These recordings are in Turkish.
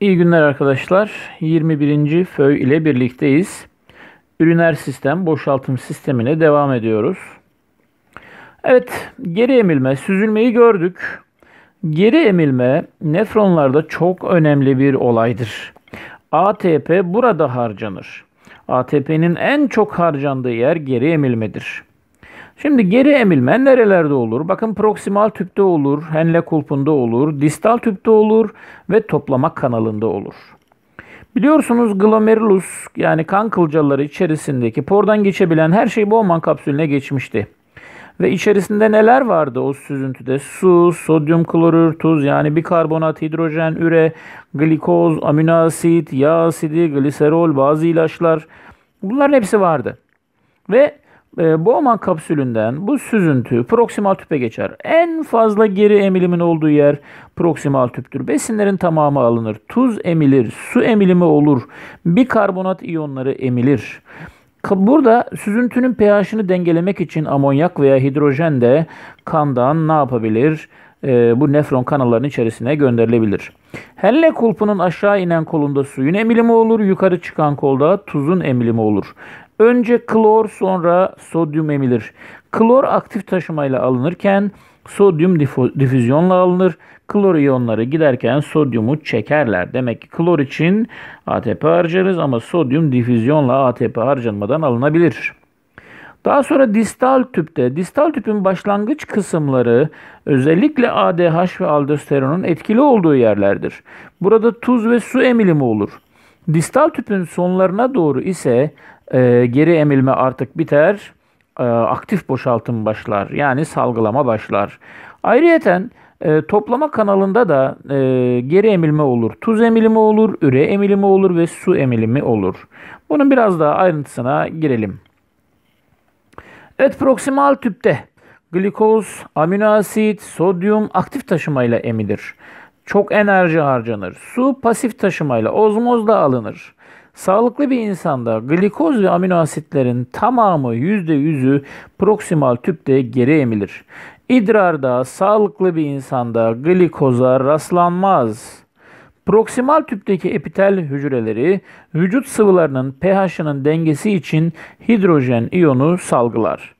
İyi günler arkadaşlar. 21. föy ile birlikteyiz. Üriner sistem, boşaltım sistemine devam ediyoruz. Evet, geri emilme, süzülmeyi gördük. Geri emilme nefronlarda çok önemli bir olaydır. ATP burada harcanır. ATP'nin en çok harcandığı yer geri emilmedir. Şimdi geri emilme nerelerde olur? Bakın proksimal tüpte olur, henle kulpunda olur, distal tüpte olur ve toplama kanalında olur. Biliyorsunuz glomerulus yani kan kılcaları içerisindeki pordan geçebilen her şey Bowman kapsülüne geçmişti. Ve içerisinde neler vardı o süzüntüde? Su, sodyum klorür, tuz yani bikarbonat, hidrojen, üre, glikoz, amino asit, yağ asidi, gliserol, bazı ilaçlar. Bunların hepsi vardı. Ve e, ee, Bowman kapsülünden bu süzüntü proksimal tüpe geçer. En fazla geri emilimin olduğu yer proksimal tüptür. Besinlerin tamamı alınır. Tuz emilir, su emilimi olur. Bikarbonat iyonları emilir. Burada süzüntünün pH'ini dengelemek için amonyak veya hidrojen de kandan ne yapabilir? E, bu nefron kanallarının içerisine gönderilebilir. Helle kulpunun aşağı inen kolunda suyun emilimi olur, yukarı çıkan kolda tuzun emilimi olur. Önce klor sonra sodyum emilir. Klor aktif taşımayla alınırken sodyum difüzyonla alınır. Klor iyonları giderken sodyumu çekerler. Demek ki klor için ATP harcarız ama sodyum difüzyonla ATP harcanmadan alınabilir. Daha sonra distal tüpte, distal tüpün başlangıç kısımları özellikle ADH ve aldosteronun etkili olduğu yerlerdir. Burada tuz ve su emilimi olur. Distal tüpün sonlarına doğru ise e, geri emilme artık biter, e, aktif boşaltım başlar. Yani salgılama başlar. Ayrıyeten e, toplama kanalında da e, geri emilme olur. Tuz emilimi olur, üre emilimi olur ve su emilimi olur. Bunun biraz daha ayrıntısına girelim. Evet proksimal tüpte glikoz, amino asit, sodyum aktif taşımayla emilir. Çok enerji harcanır. Su pasif taşımayla ozmozla alınır. Sağlıklı bir insanda glikoz ve amino asitlerin tamamı %100'ü proksimal tüpte geri emilir. İdrarda sağlıklı bir insanda glikoza rastlanmaz. Proksimal tüpteki epitel hücreleri vücut sıvılarının pH'ının dengesi için hidrojen iyonu salgılar.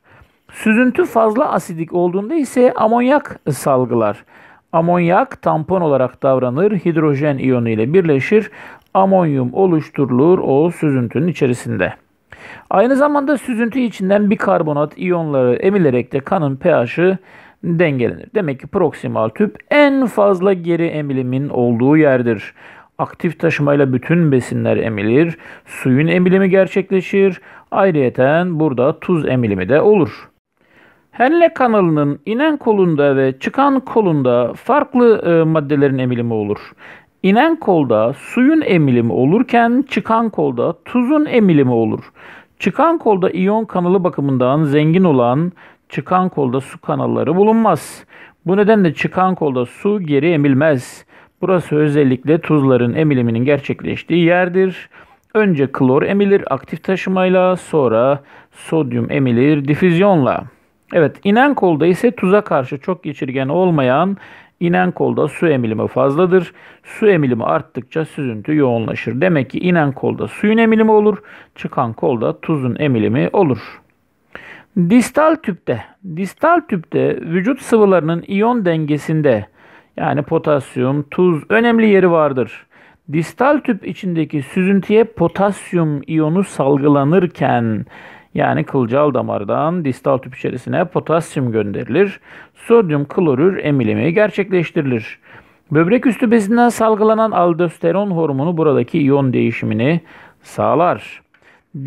Süzüntü fazla asidik olduğunda ise amonyak salgılar. Amonyak tampon olarak davranır, hidrojen iyonu ile birleşir, amonyum oluşturulur o süzüntünün içerisinde. Aynı zamanda süzüntü içinden bikarbonat iyonları emilerek de kanın pH'i dengelenir. Demek ki proksimal tüp en fazla geri emilimin olduğu yerdir. Aktif taşımayla bütün besinler emilir, suyun emilimi gerçekleşir. Ayrıyeten burada tuz emilimi de olur. Helle kanalının inen kolunda ve çıkan kolunda farklı e, maddelerin emilimi olur. İnen kolda suyun emilimi olurken çıkan kolda tuzun emilimi olur. Çıkan kolda iyon kanalı bakımından zengin olan çıkan kolda su kanalları bulunmaz. Bu nedenle çıkan kolda su geri emilmez. Burası özellikle tuzların emiliminin gerçekleştiği yerdir. Önce klor emilir aktif taşımayla, sonra sodyum emilir difüzyonla. Evet, inen kolda ise tuza karşı çok geçirgen olmayan İnen kolda su emilimi fazladır. Su emilimi arttıkça süzüntü yoğunlaşır. Demek ki inen kolda suyun emilimi olur. Çıkan kolda tuzun emilimi olur. Distal tüpte, distal tüpte vücut sıvılarının iyon dengesinde yani potasyum, tuz önemli yeri vardır. Distal tüp içindeki süzüntüye potasyum iyonu salgılanırken yani kılcal damardan distal tüp içerisine potasyum gönderilir. Sodyum klorür emilimi gerçekleştirilir. Böbrek üstü bezinden salgılanan aldosteron hormonu buradaki iyon değişimini sağlar.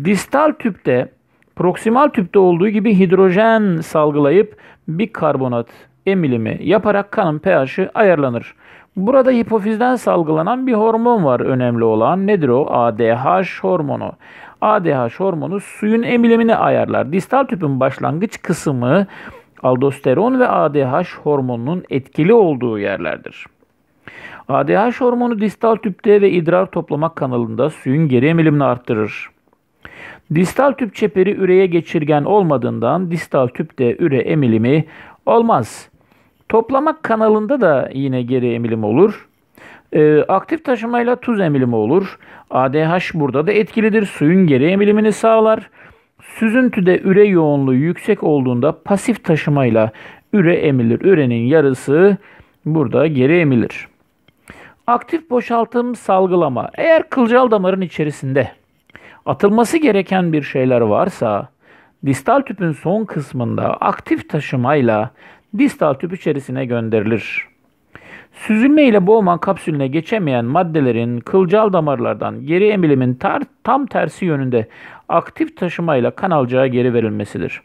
Distal tüpte proksimal tüpte olduğu gibi hidrojen salgılayıp bikarbonat emilimi yaparak kanın pH'i ayarlanır. Burada hipofizden salgılanan bir hormon var önemli olan. Nedir o? ADH hormonu. ADH hormonu suyun emilimini ayarlar. Distal tüpün başlangıç kısmı aldosteron ve ADH hormonunun etkili olduğu yerlerdir. ADH hormonu distal tüpte ve idrar toplama kanalında suyun geri emilimini arttırır. Distal tüp çeperi üreye geçirgen olmadığından distal tüpte üre emilimi olmaz. Toplama kanalında da yine geri emilim olur. E, aktif taşımayla tuz emilimi olur. ADH burada da etkilidir. Suyun geri emilimini sağlar. Süzüntüde üre yoğunluğu yüksek olduğunda pasif taşımayla üre emilir. Ürenin yarısı burada geri emilir. Aktif boşaltım salgılama. Eğer kılcal damarın içerisinde atılması gereken bir şeyler varsa distal tüpün son kısmında aktif taşımayla distal tüp içerisine gönderilir. Süzülme ile Bowman kapsülüne geçemeyen maddelerin kılcal damarlardan geri emilimin tar tam tersi yönünde aktif taşımayla kanalcığa geri verilmesidir.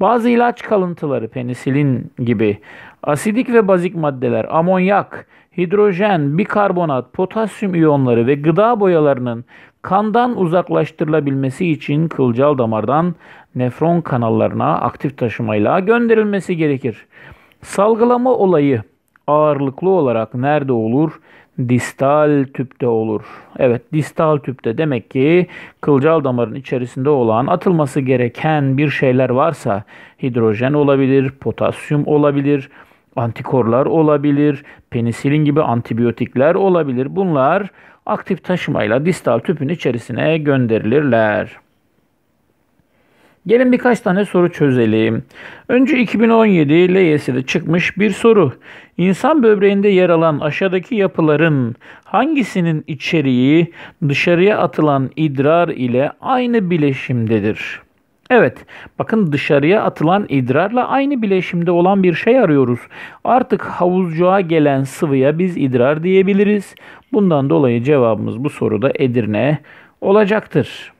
Bazı ilaç kalıntıları penisilin gibi asidik ve bazik maddeler, amonyak, hidrojen, bikarbonat, potasyum iyonları ve gıda boyalarının kandan uzaklaştırılabilmesi için kılcal damardan nefron kanallarına aktif taşımayla gönderilmesi gerekir. Salgılama olayı ağırlıklı olarak nerede olur? Distal tüpte olur. Evet distal tüpte demek ki kılcal damarın içerisinde olan atılması gereken bir şeyler varsa hidrojen olabilir, potasyum olabilir, antikorlar olabilir, penisilin gibi antibiyotikler olabilir. Bunlar aktif taşımayla distal tüpün içerisine gönderilirler. Gelin birkaç tane soru çözelim. Önce 2017 LYS'de çıkmış bir soru. İnsan böbreğinde yer alan aşağıdaki yapıların hangisinin içeriği dışarıya atılan idrar ile aynı bileşimdedir? Evet, bakın dışarıya atılan idrarla aynı bileşimde olan bir şey arıyoruz. Artık havuzcuğa gelen sıvıya biz idrar diyebiliriz. Bundan dolayı cevabımız bu soruda Edirne olacaktır.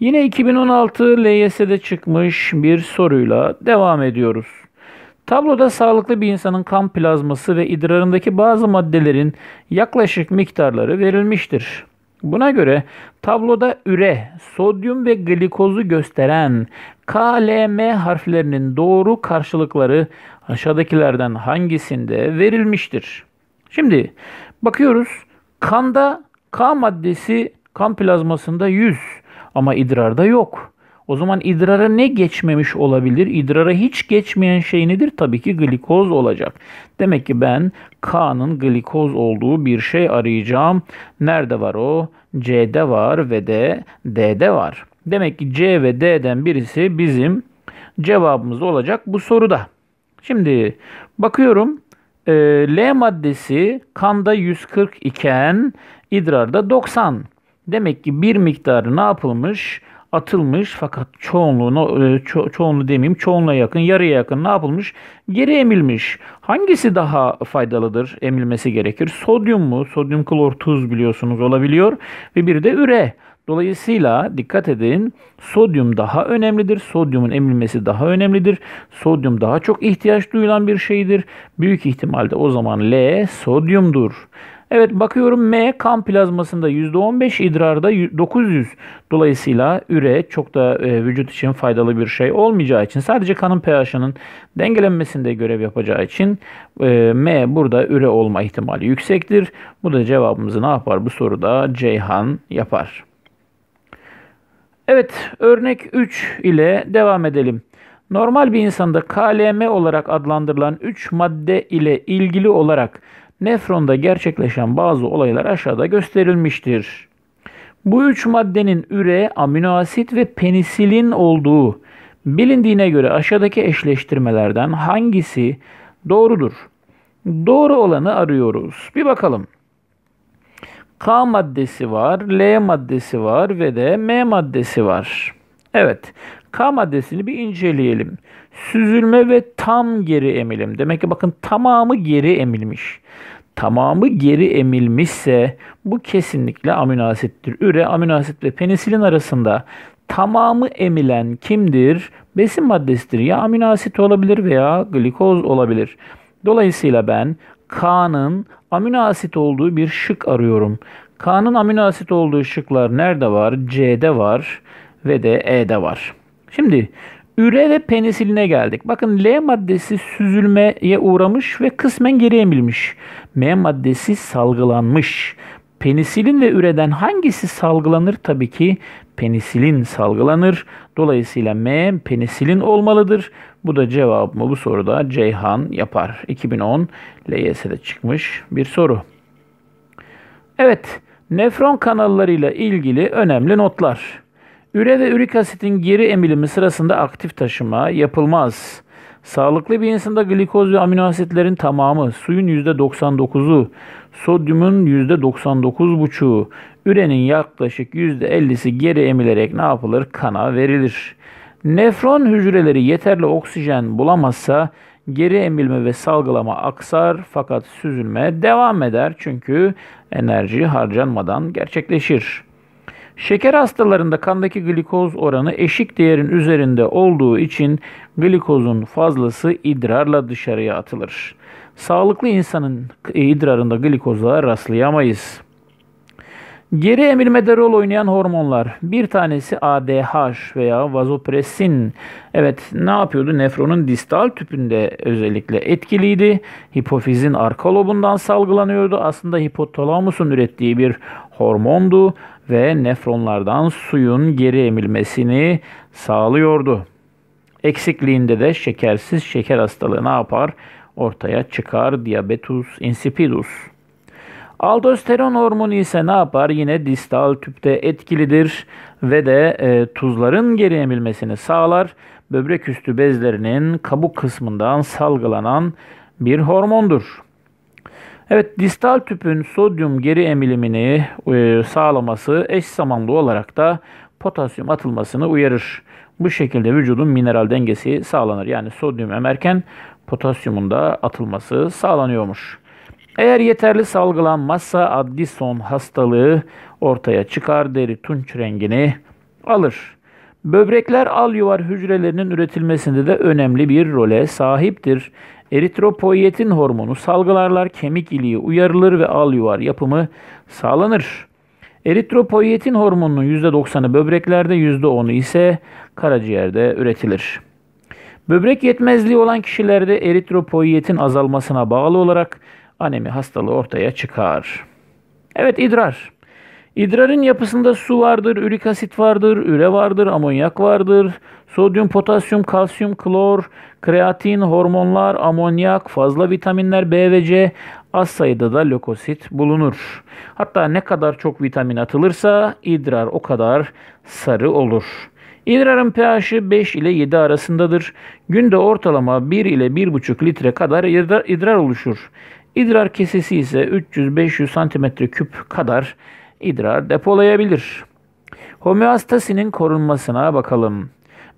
Yine 2016 LYS'de çıkmış bir soruyla devam ediyoruz. Tabloda sağlıklı bir insanın kan plazması ve idrarındaki bazı maddelerin yaklaşık miktarları verilmiştir. Buna göre tabloda üre, sodyum ve glikozu gösteren KLM harflerinin doğru karşılıkları aşağıdakilerden hangisinde verilmiştir? Şimdi bakıyoruz. Kanda K maddesi kan plazmasında 100, ama idrarda yok. O zaman idrara ne geçmemiş olabilir? İdrara hiç geçmeyen şey nedir? Tabii ki glikoz olacak. Demek ki ben kanın glikoz olduğu bir şey arayacağım. Nerede var o? C'de var ve de D'de var. Demek ki C ve D'den birisi bizim cevabımız olacak bu soruda. Şimdi bakıyorum L maddesi kanda 140 iken idrarda 90. Demek ki bir miktarı ne yapılmış? Atılmış fakat çoğunluğuna e, ço çoğunlu demeyeyim çoğunluğa yakın yarıya yakın ne yapılmış? Geri emilmiş. Hangisi daha faydalıdır? Emilmesi gerekir. Sodyum mu? Sodyum klor tuz biliyorsunuz olabiliyor ve bir de üre. Dolayısıyla dikkat edin sodyum daha önemlidir. Sodyumun emilmesi daha önemlidir. Sodyum daha çok ihtiyaç duyulan bir şeydir. Büyük ihtimalle o zaman L sodyumdur. Evet bakıyorum M kan plazmasında %15 idrarda 900. Dolayısıyla üre çok da e, vücut için faydalı bir şey olmayacağı için sadece kanın pH'ının dengelenmesinde görev yapacağı için e, M burada üre olma ihtimali yüksektir. Bu da cevabımızı ne yapar? Bu soruda Ceyhan yapar. Evet örnek 3 ile devam edelim. Normal bir insanda KLM olarak adlandırılan 3 madde ile ilgili olarak nefronda gerçekleşen bazı olaylar aşağıda gösterilmiştir. Bu üç maddenin üre, asit ve penisilin olduğu bilindiğine göre aşağıdaki eşleştirmelerden hangisi doğrudur? Doğru olanı arıyoruz. Bir bakalım. K maddesi var, L maddesi var ve de M maddesi var. Evet, K maddesini bir inceleyelim. Süzülme ve tam geri emilim. Demek ki bakın tamamı geri emilmiş. Tamamı geri emilmişse bu kesinlikle amino Üre, amino ve penisilin arasında tamamı emilen kimdir? Besin maddesidir. Ya amino olabilir veya glikoz olabilir. Dolayısıyla ben K'nın amino olduğu bir şık arıyorum. K'nın amino olduğu şıklar nerede var? C'de var ve de E'de var. Şimdi üre ve penisiline geldik. Bakın L maddesi süzülmeye uğramış ve kısmen geri emilmiş. M maddesi salgılanmış. Penisilin ve üreden hangisi salgılanır? Tabii ki penisilin salgılanır. Dolayısıyla M penisilin olmalıdır. Bu da cevabımı bu soruda Ceyhan yapar. 2010 LYS'de çıkmış bir soru. Evet, nefron kanallarıyla ilgili önemli notlar. Üre ve ürik asitin geri emilimi sırasında aktif taşıma yapılmaz. Sağlıklı bir insanda glikoz ve amino asitlerin tamamı, suyun %99'u, sodyumun %99,5'u, ürenin yaklaşık %50'si geri emilerek ne yapılır? Kana verilir. Nefron hücreleri yeterli oksijen bulamazsa geri emilme ve salgılama aksar fakat süzülme devam eder çünkü enerji harcanmadan gerçekleşir. Şeker hastalarında kandaki glikoz oranı eşik değerin üzerinde olduğu için glikozun fazlası idrarla dışarıya atılır. Sağlıklı insanın idrarında glikoza rastlayamayız. Geri emilmede rol oynayan hormonlar. Bir tanesi ADH veya vazopresin. Evet ne yapıyordu? Nefronun distal tüpünde özellikle etkiliydi. Hipofizin arka lobundan salgılanıyordu. Aslında hipotalamusun ürettiği bir hormondu ve nefronlardan suyun geri emilmesini sağlıyordu. Eksikliğinde de şekersiz şeker hastalığı ne yapar? Ortaya çıkar diabetus insipidus. Aldosteron hormonu ise ne yapar? Yine distal tüpte etkilidir ve de e, tuzların geri emilmesini sağlar. Böbrek üstü bezlerinin kabuk kısmından salgılanan bir hormondur. Evet distal tüpün sodyum geri emilimini e, sağlaması eş zamanlı olarak da potasyum atılmasını uyarır. Bu şekilde vücudun mineral dengesi sağlanır. Yani sodyum emerken potasyumun da atılması sağlanıyormuş. Eğer yeterli salgılanmazsa Addison hastalığı ortaya çıkar deri tunç rengini alır. Böbrekler al yuvar hücrelerinin üretilmesinde de önemli bir role sahiptir. Eritropoyetin hormonu salgılarlar, kemik iliği uyarılır ve al yuvar yapımı sağlanır. Eritropoyetin hormonunun %90'ı böbreklerde, %10'u ise karaciğerde üretilir. Böbrek yetmezliği olan kişilerde eritropoyetin azalmasına bağlı olarak anemi hastalığı ortaya çıkar. Evet idrar. İdrarın yapısında su vardır, ürik asit vardır, üre vardır, amonyak vardır. Sodyum, potasyum, kalsiyum, klor, kreatin, hormonlar, amonyak, fazla vitaminler B ve C, az sayıda da lökosit bulunur. Hatta ne kadar çok vitamin atılırsa idrar o kadar sarı olur. İdrarın pH'i 5 ile 7 arasındadır. Günde ortalama 1 ile 1,5 litre kadar idrar oluşur. İdrar kesesi ise 300-500 santimetre küp kadar idrar depolayabilir. Homeostasinin korunmasına bakalım.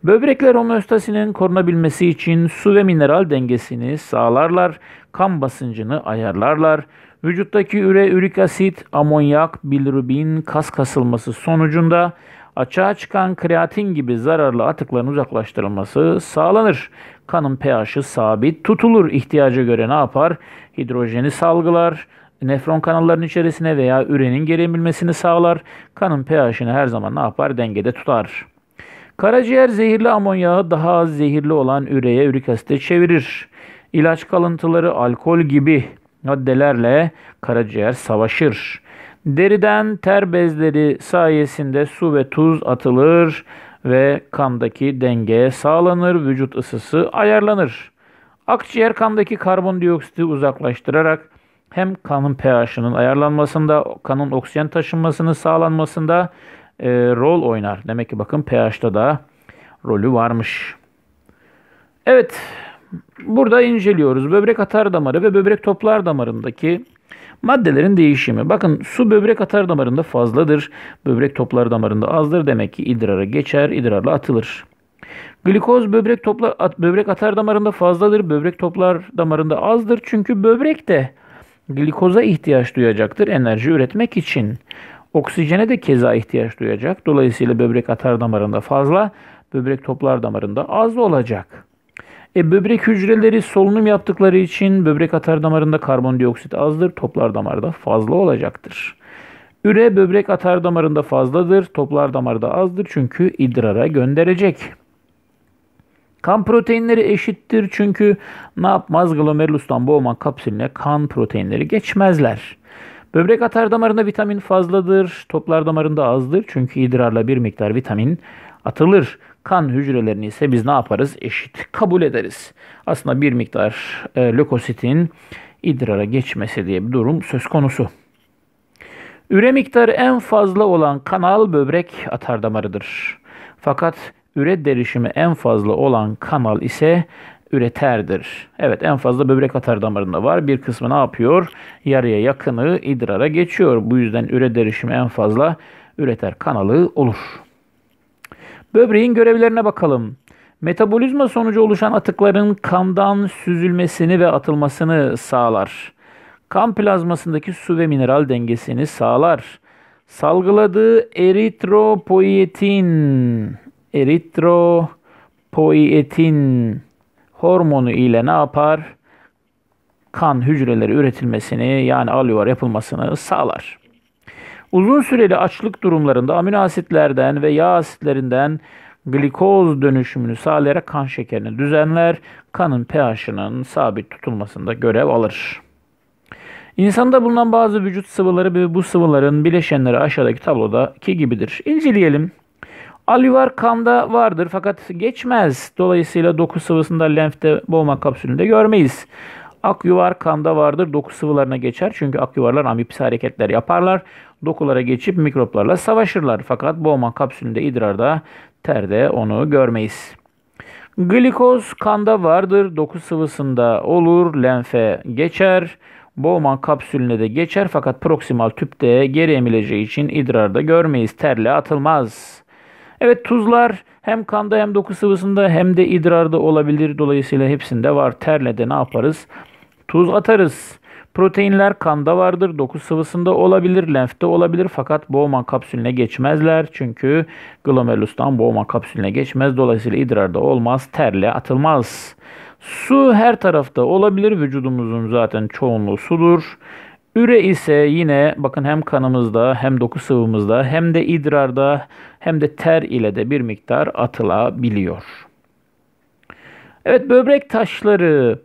Böbrekler homeostasinin korunabilmesi için su ve mineral dengesini sağlarlar, kan basıncını ayarlarlar. Vücuttaki üre, ürik asit, amonyak, bilirubin, kas kasılması sonucunda Açığa çıkan kreatin gibi zararlı atıkların uzaklaştırılması sağlanır. Kanın pH'i sabit tutulur. İhtiyaca göre ne yapar? Hidrojeni salgılar, nefron kanallarının içerisine veya ürenin geri emilmesini sağlar. Kanın pH'ini her zaman ne yapar? Dengede tutar. Karaciğer zehirli amonyağı daha az zehirli olan üreye ürik asite çevirir. İlaç kalıntıları alkol gibi maddelerle karaciğer savaşır. Deriden ter bezleri sayesinde su ve tuz atılır ve kandaki denge sağlanır, vücut ısısı ayarlanır. Akciğer kandaki karbondioksiti uzaklaştırarak hem kanın pH'ının ayarlanmasında, kanın oksijen taşınmasının sağlanmasında e, rol oynar. Demek ki bakın pH'ta da rolü varmış. Evet, burada inceliyoruz. Böbrek atar damarı ve böbrek toplar damarındaki Maddelerin değişimi. Bakın su böbrek atar damarında fazladır. Böbrek toplar damarında azdır. Demek ki idrara geçer, idrarla atılır. Glikoz böbrek topla at, böbrek atar damarında fazladır. Böbrek toplar damarında azdır. Çünkü böbrek de glikoza ihtiyaç duyacaktır enerji üretmek için. Oksijene de keza ihtiyaç duyacak. Dolayısıyla böbrek atar damarında fazla, böbrek toplar damarında az olacak. E, böbrek hücreleri solunum yaptıkları için böbrek atar damarında karbondioksit azdır, toplar damarda fazla olacaktır. Üre böbrek atar damarında fazladır, toplar damarda azdır çünkü idrara gönderecek. Kan proteinleri eşittir çünkü ne yapmaz glomerulustan boğman kapsülüne kan proteinleri geçmezler. Böbrek atar damarında vitamin fazladır, toplar damarında azdır çünkü idrarla bir miktar vitamin atılır. Kan hücrelerini ise biz ne yaparız? Eşit kabul ederiz. Aslında bir miktar e, lökositin idrara geçmesi diye bir durum söz konusu. Üre miktarı en fazla olan kanal böbrek atardamarıdır. Fakat üre derişimi en fazla olan kanal ise üreterdir. Evet en fazla böbrek atar damarında var. Bir kısmı ne yapıyor? Yarıya yakını idrara geçiyor. Bu yüzden üre derişimi en fazla üreter kanalı olur. Böbreğin görevlerine bakalım. Metabolizma sonucu oluşan atıkların kandan süzülmesini ve atılmasını sağlar. Kan plazmasındaki su ve mineral dengesini sağlar. Salgıladığı eritropoietin eritropoietin hormonu ile ne yapar? Kan hücreleri üretilmesini yani alüvar yapılmasını sağlar. Uzun süreli açlık durumlarında amino asitlerden ve yağ asitlerinden glikoz dönüşümünü sağlayarak kan şekerini düzenler, kanın pH'ının sabit tutulmasında görev alır. İnsanda bulunan bazı vücut sıvıları ve bu sıvıların bileşenleri aşağıdaki tablodaki gibidir. İnceleyelim. Alüvar kanda vardır fakat geçmez. Dolayısıyla doku sıvısında lenfte boğma kapsülünde görmeyiz. Ak kanda vardır. Doku sıvılarına geçer. Çünkü ak yuvarlar amipsi hareketler yaparlar dokulara geçip mikroplarla savaşırlar. Fakat boğma kapsülünde idrarda terde onu görmeyiz. Glikoz kanda vardır, doku sıvısında olur, lenfe geçer. Bowman kapsülüne de geçer fakat proksimal tüpte geri emileceği için idrarda görmeyiz. Terle atılmaz. Evet tuzlar hem kanda hem doku sıvısında hem de idrarda olabilir. Dolayısıyla hepsinde var. Terle de ne yaparız? Tuz atarız. Proteinler kanda vardır, doku sıvısında olabilir, lenfte olabilir fakat Bowman kapsülüne geçmezler. Çünkü glomerulustan Bowman kapsülüne geçmez. Dolayısıyla idrarda olmaz, terle atılmaz. Su her tarafta olabilir. Vücudumuzun zaten çoğunluğu sudur. Üre ise yine bakın hem kanımızda hem doku sıvımızda hem de idrarda hem de ter ile de bir miktar atılabiliyor. Evet böbrek taşları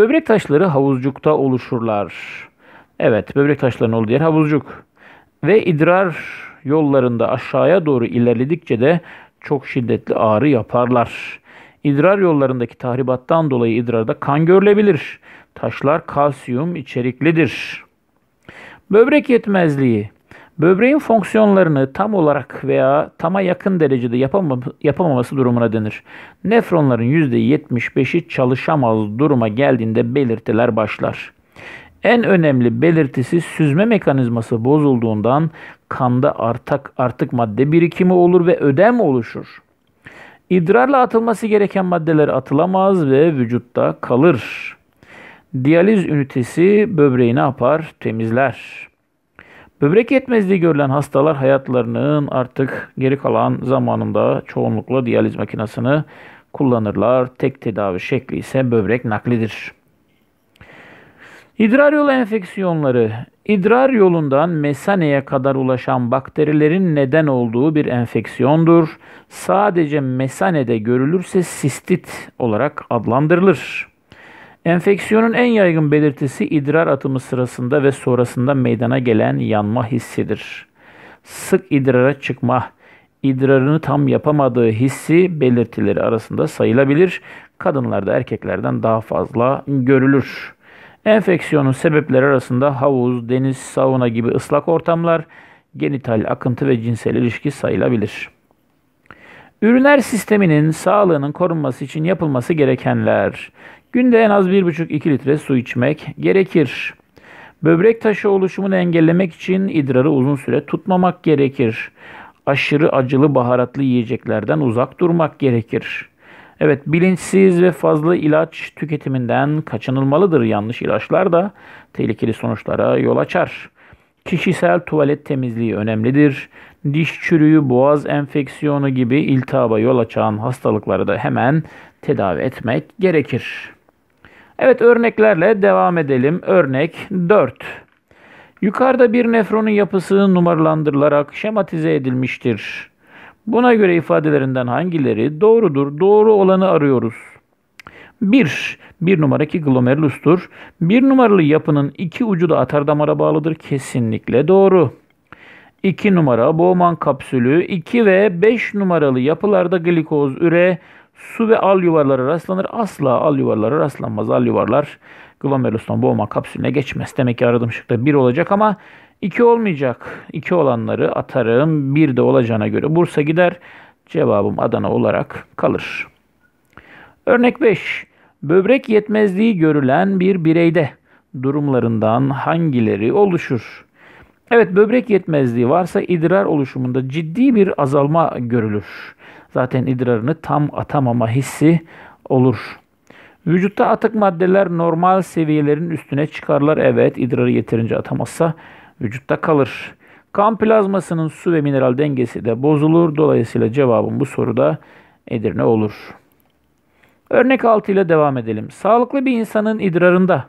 Böbrek taşları havuzcukta oluşurlar. Evet, böbrek taşlarının olduğu yer havuzcuk. Ve idrar yollarında aşağıya doğru ilerledikçe de çok şiddetli ağrı yaparlar. İdrar yollarındaki tahribattan dolayı idrarda kan görülebilir. Taşlar kalsiyum içeriklidir. Böbrek yetmezliği Böbreğin fonksiyonlarını tam olarak veya tama yakın derecede yapamam yapamaması durumuna denir. Nefronların %75'i çalışamaz duruma geldiğinde belirtiler başlar. En önemli belirtisi süzme mekanizması bozulduğundan kanda artık artık madde birikimi olur ve ödem oluşur. İdrarla atılması gereken maddeler atılamaz ve vücutta kalır. Diyaliz ünitesi böbreği ne yapar? Temizler. Böbrek yetmezliği görülen hastalar hayatlarının artık geri kalan zamanında çoğunlukla diyaliz makinesini kullanırlar. Tek tedavi şekli ise böbrek naklidir. İdrar yolu enfeksiyonları idrar yolundan mesaneye kadar ulaşan bakterilerin neden olduğu bir enfeksiyondur. Sadece mesanede görülürse sistit olarak adlandırılır. Enfeksiyonun en yaygın belirtisi idrar atımı sırasında ve sonrasında meydana gelen yanma hissidir. Sık idrara çıkma, idrarını tam yapamadığı hissi belirtileri arasında sayılabilir. Kadınlarda erkeklerden daha fazla görülür. Enfeksiyonun sebepleri arasında havuz, deniz, sauna gibi ıslak ortamlar, genital akıntı ve cinsel ilişki sayılabilir. Üriner sisteminin sağlığının korunması için yapılması gerekenler Günde en az 1,5-2 litre su içmek gerekir. Böbrek taşı oluşumunu engellemek için idrarı uzun süre tutmamak gerekir. Aşırı acılı baharatlı yiyeceklerden uzak durmak gerekir. Evet bilinçsiz ve fazla ilaç tüketiminden kaçınılmalıdır. Yanlış ilaçlar da tehlikeli sonuçlara yol açar. Kişisel tuvalet temizliği önemlidir. Diş çürüğü, boğaz enfeksiyonu gibi iltihaba yol açan hastalıkları da hemen tedavi etmek gerekir. Evet örneklerle devam edelim. Örnek 4. Yukarıda bir nefronun yapısı numaralandırılarak şematize edilmiştir. Buna göre ifadelerinden hangileri doğrudur? Doğru olanı arıyoruz. 1. bir numaraki glomerulustur. Bir numaralı yapının iki ucu da atardamara bağlıdır. Kesinlikle doğru. 2 numara Bowman kapsülü 2 ve 5 numaralı yapılarda glikoz üre Su ve al yuvarları rastlanır. Asla al yuvarları rastlanmaz. Al yuvarlar glomerüsten boğma kapsülüne geçmez. Demek ki aradığım şıkta 1 olacak ama 2 olmayacak. 2 olanları atarım. 1 de olacağına göre Bursa gider. Cevabım Adana olarak kalır. Örnek 5. Böbrek yetmezliği görülen bir bireyde durumlarından hangileri oluşur? Evet böbrek yetmezliği varsa idrar oluşumunda ciddi bir azalma görülür zaten idrarını tam atamama hissi olur. Vücutta atık maddeler normal seviyelerin üstüne çıkarlar. Evet idrarı yeterince atamazsa vücutta kalır. Kan plazmasının su ve mineral dengesi de bozulur. Dolayısıyla cevabım bu soruda Edirne olur. Örnek 6 ile devam edelim. Sağlıklı bir insanın idrarında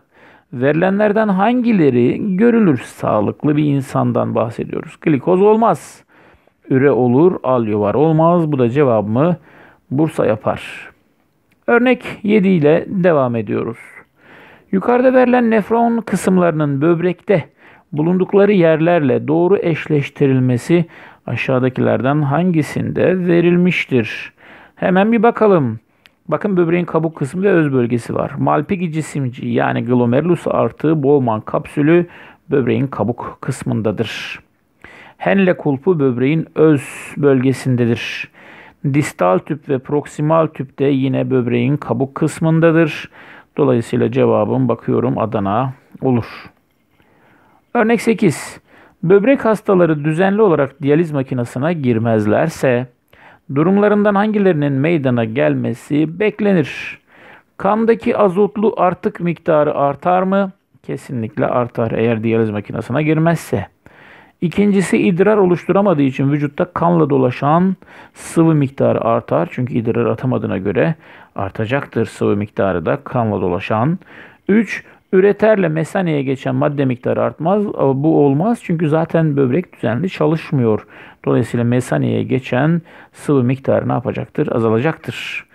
verilenlerden hangileri görülür? Sağlıklı bir insandan bahsediyoruz. Glikoz olmaz üre olur, al yuvar olmaz. Bu da cevabımı Bursa yapar. Örnek 7 ile devam ediyoruz. Yukarıda verilen nefron kısımlarının böbrekte bulundukları yerlerle doğru eşleştirilmesi aşağıdakilerden hangisinde verilmiştir? Hemen bir bakalım. Bakın böbreğin kabuk kısmı ve öz bölgesi var. Malpighi cisimci yani glomerulus artı Bowman kapsülü böbreğin kabuk kısmındadır. Henle kulpu böbreğin öz bölgesindedir. Distal tüp ve proksimal tüp de yine böbreğin kabuk kısmındadır. Dolayısıyla cevabım bakıyorum Adana olur. Örnek 8. Böbrek hastaları düzenli olarak diyaliz makinesine girmezlerse durumlarından hangilerinin meydana gelmesi beklenir? Kandaki azotlu artık miktarı artar mı? Kesinlikle artar eğer diyaliz makinesine girmezse. İkincisi idrar oluşturamadığı için vücutta kanla dolaşan sıvı miktarı artar. Çünkü idrar atamadığına göre artacaktır sıvı miktarı da kanla dolaşan. 3. Üreterle mesaneye geçen madde miktarı artmaz. Bu olmaz çünkü zaten böbrek düzenli çalışmıyor. Dolayısıyla mesaneye geçen sıvı miktarı ne yapacaktır? Azalacaktır.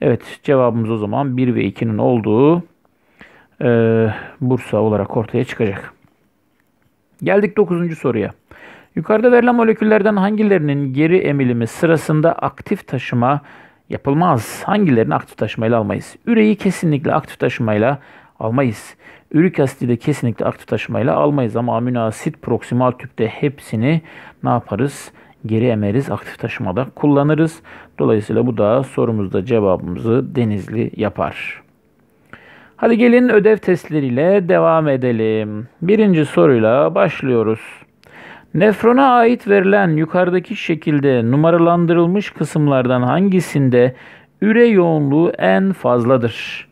Evet cevabımız o zaman 1 ve 2'nin olduğu e, Bursa olarak ortaya çıkacak. Geldik 9. soruya. Yukarıda verilen moleküllerden hangilerinin geri emilimi sırasında aktif taşıma yapılmaz? Hangilerini aktif taşımayla almayız? Üreyi kesinlikle aktif taşımayla almayız. Ürik asidi de kesinlikle aktif taşımayla almayız ama amino asit proksimal tüpte hepsini ne yaparız? Geri emeriz, aktif taşımada kullanırız. Dolayısıyla bu da sorumuzda cevabımızı denizli yapar. Hadi gelin ödev testleriyle devam edelim. Birinci soruyla başlıyoruz. Nefrona ait verilen yukarıdaki şekilde numaralandırılmış kısımlardan hangisinde üre yoğunluğu en fazladır?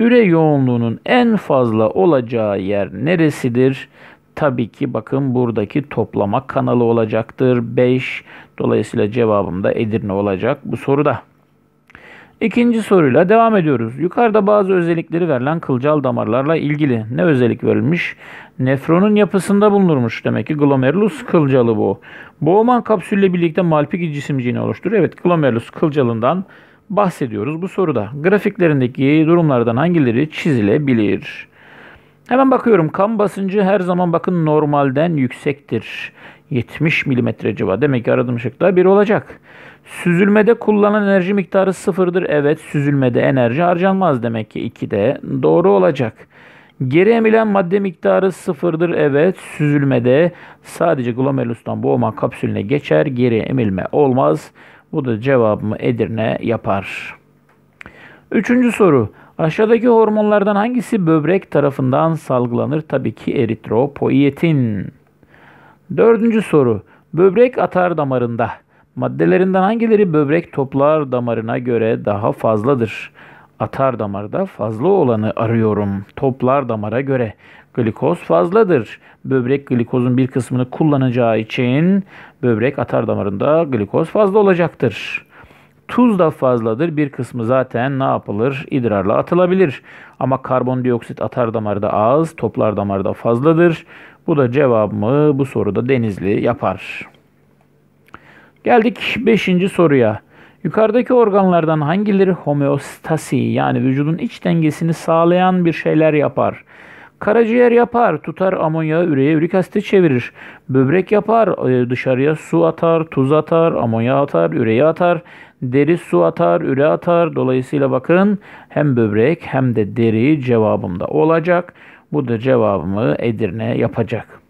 Üre yoğunluğunun en fazla olacağı yer neresidir? Tabii ki bakın buradaki toplama kanalı olacaktır. 5. Dolayısıyla cevabım da Edirne olacak bu soruda. İkinci soruyla devam ediyoruz. Yukarıda bazı özellikleri verilen kılcal damarlarla ilgili ne özellik verilmiş? Nefronun yapısında bulunurmuş. Demek ki glomerulus kılcalı bu. Bowman kapsülle birlikte Malpighi cisimciğini oluşturuyor. Evet glomerulus kılcalından bahsediyoruz bu soruda. Grafiklerindeki durumlardan hangileri çizilebilir? Hemen bakıyorum. Kan basıncı her zaman bakın normalden yüksektir. 70 mm civa. Demek ki aradığım şıkta 1 olacak. Süzülmede kullanılan enerji miktarı sıfırdır. Evet süzülmede enerji harcanmaz demek ki 2 de Doğru olacak. Geri emilen madde miktarı sıfırdır. Evet süzülmede sadece glomerulustan boğma kapsülüne geçer. Geri emilme olmaz. Bu da cevabımı Edirne yapar. Üçüncü soru. Aşağıdaki hormonlardan hangisi böbrek tarafından salgılanır? Tabii ki eritropoietin. Dördüncü soru. Böbrek atar damarında Maddelerinden hangileri böbrek toplar damarına göre daha fazladır? Atar damarda fazla olanı arıyorum. Toplar damara göre. Glikoz fazladır. Böbrek glikozun bir kısmını kullanacağı için böbrek atar damarında glikoz fazla olacaktır. Tuz da fazladır. Bir kısmı zaten ne yapılır? İdrarla atılabilir. Ama karbondioksit atar damarda az, toplar damarda fazladır. Bu da cevabımı bu soruda denizli yapar. Geldik 5. soruya. Yukarıdaki organlardan hangileri homeostasi yani vücudun iç dengesini sağlayan bir şeyler yapar? Karaciğer yapar, tutar amonyağı üreye ürik asite çevirir. Böbrek yapar, e, dışarıya su atar, tuz atar, amonyağı atar, üreye atar. Deri su atar, üre atar. Dolayısıyla bakın hem böbrek hem de deri cevabımda olacak. Bu da cevabımı Edirne yapacak.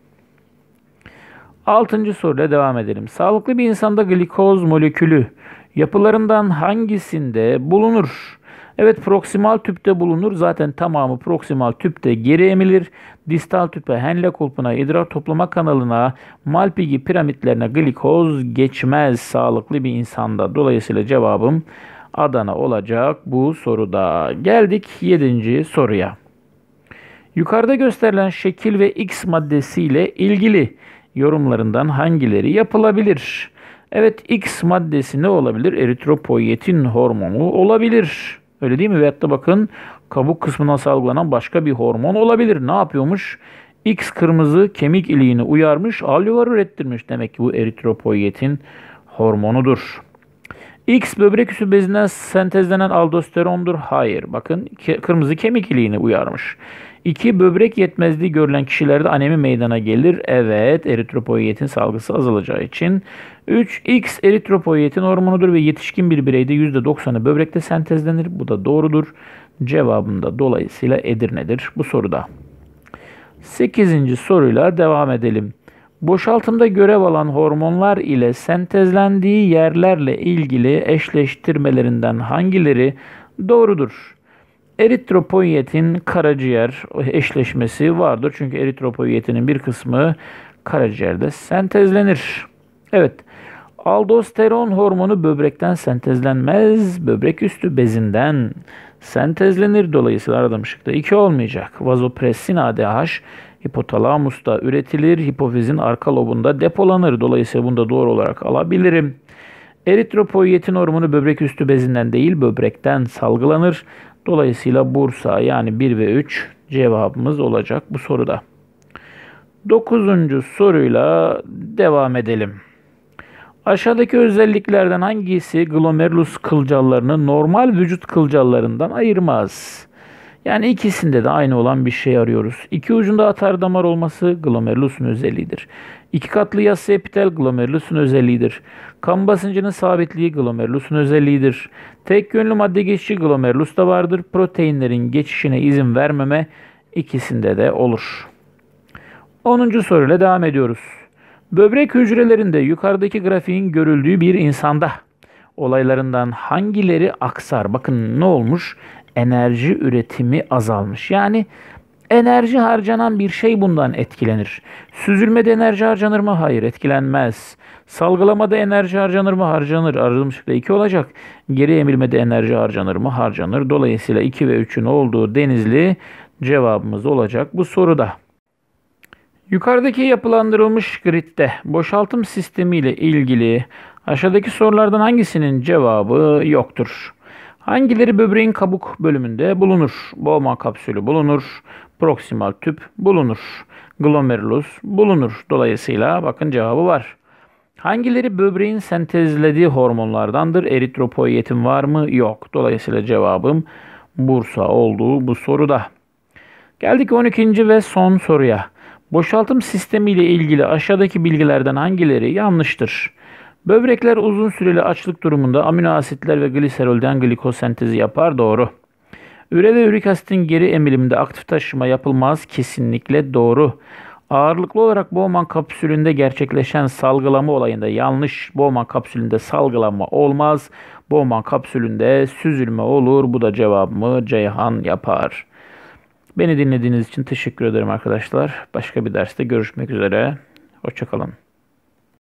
Altıncı soruyla devam edelim. Sağlıklı bir insanda glikoz molekülü yapılarından hangisinde bulunur? Evet proksimal tüpte bulunur. Zaten tamamı proksimal tüpte geri emilir. Distal tüpe, henle kulpuna, idrar toplama kanalına, malpigi piramitlerine glikoz geçmez sağlıklı bir insanda. Dolayısıyla cevabım Adana olacak bu soruda. Geldik 7. soruya. Yukarıda gösterilen şekil ve X maddesiyle ilgili yorumlarından hangileri yapılabilir? Evet X maddesi ne olabilir? Eritropoyetin hormonu olabilir. Öyle değil mi? Veyahut da bakın kabuk kısmına salgılanan başka bir hormon olabilir. Ne yapıyormuş? X kırmızı kemik iliğini uyarmış, alüvar ürettirmiş. Demek ki bu eritropoyetin hormonudur. X böbrek üstü bezinden sentezlenen aldosterondur. Hayır. Bakın kırmızı kemik iliğini uyarmış. 2. Böbrek yetmezliği görülen kişilerde anemi meydana gelir. Evet, eritropoyetin salgısı azalacağı için. 3. X eritropoyetin hormonudur ve yetişkin bir bireyde %90'ı böbrekte sentezlenir. Bu da doğrudur. Cevabında dolayısıyla Edirne'dir bu soruda. 8. soruyla devam edelim. Boşaltımda görev alan hormonlar ile sentezlendiği yerlerle ilgili eşleştirmelerinden hangileri doğrudur? Eritropoyetin karaciğer eşleşmesi vardır. Çünkü eritropoyetinin bir kısmı karaciğerde sentezlenir. Evet. Aldosteron hormonu böbrekten sentezlenmez, böbrek üstü bezinden sentezlenir. Dolayısıyla aradığım şıkta 2 olmayacak. Vazopressin ADH hipotalamusta üretilir, hipofizin arka lobunda depolanır. Dolayısıyla bunu da doğru olarak alabilirim. Eritropoyetin hormonu böbrek üstü bezinden değil, böbrekten salgılanır. Dolayısıyla Bursa yani 1 ve 3 cevabımız olacak bu soruda. Dokuzuncu soruyla devam edelim. Aşağıdaki özelliklerden hangisi glomerulus kılcallarını normal vücut kılcallarından ayırmaz? Yani ikisinde de aynı olan bir şey arıyoruz. İki ucunda atar damar olması glomerulusun özelliğidir. İki katlı yassı epitel glomerulusun özelliğidir. Kan basıncının sabitliği glomerulusun özelliğidir. Tek yönlü madde geçişi glomerulusta vardır. Proteinlerin geçişine izin vermeme ikisinde de olur. 10. soruyla devam ediyoruz. Böbrek hücrelerinde yukarıdaki grafiğin görüldüğü bir insanda olaylarından hangileri aksar? Bakın ne olmuş? enerji üretimi azalmış. Yani enerji harcanan bir şey bundan etkilenir. Süzülmede enerji harcanır mı? Hayır etkilenmez. Salgılamada enerji harcanır mı? Harcanır. Ayrılmışlıkta 2 olacak. Geri emilmede enerji harcanır mı? Harcanır. Dolayısıyla 2 ve 3'ün olduğu denizli cevabımız olacak bu soruda. Yukarıdaki yapılandırılmış gridde boşaltım sistemi ile ilgili aşağıdaki sorulardan hangisinin cevabı yoktur? Hangileri böbreğin kabuk bölümünde bulunur? Bowman kapsülü bulunur. Proksimal tüp bulunur. Glomerulus bulunur. Dolayısıyla bakın cevabı var. Hangileri böbreğin sentezlediği hormonlardandır? Eritropoyetin var mı? Yok. Dolayısıyla cevabım Bursa olduğu bu soruda. Geldik 12. ve son soruya. Boşaltım sistemi ile ilgili aşağıdaki bilgilerden hangileri yanlıştır? Böbrekler uzun süreli açlık durumunda amino asitler ve gliserolden glikoz sentezi yapar doğru. Üre ve ürik asitin geri emiliminde aktif taşıma yapılmaz kesinlikle doğru. Ağırlıklı olarak Bowman kapsülünde gerçekleşen salgılama olayında yanlış. Bowman kapsülünde salgılama olmaz. Bowman kapsülünde süzülme olur. Bu da cevabımı Ceyhan yapar. Beni dinlediğiniz için teşekkür ederim arkadaşlar. Başka bir derste görüşmek üzere. Hoşçakalın.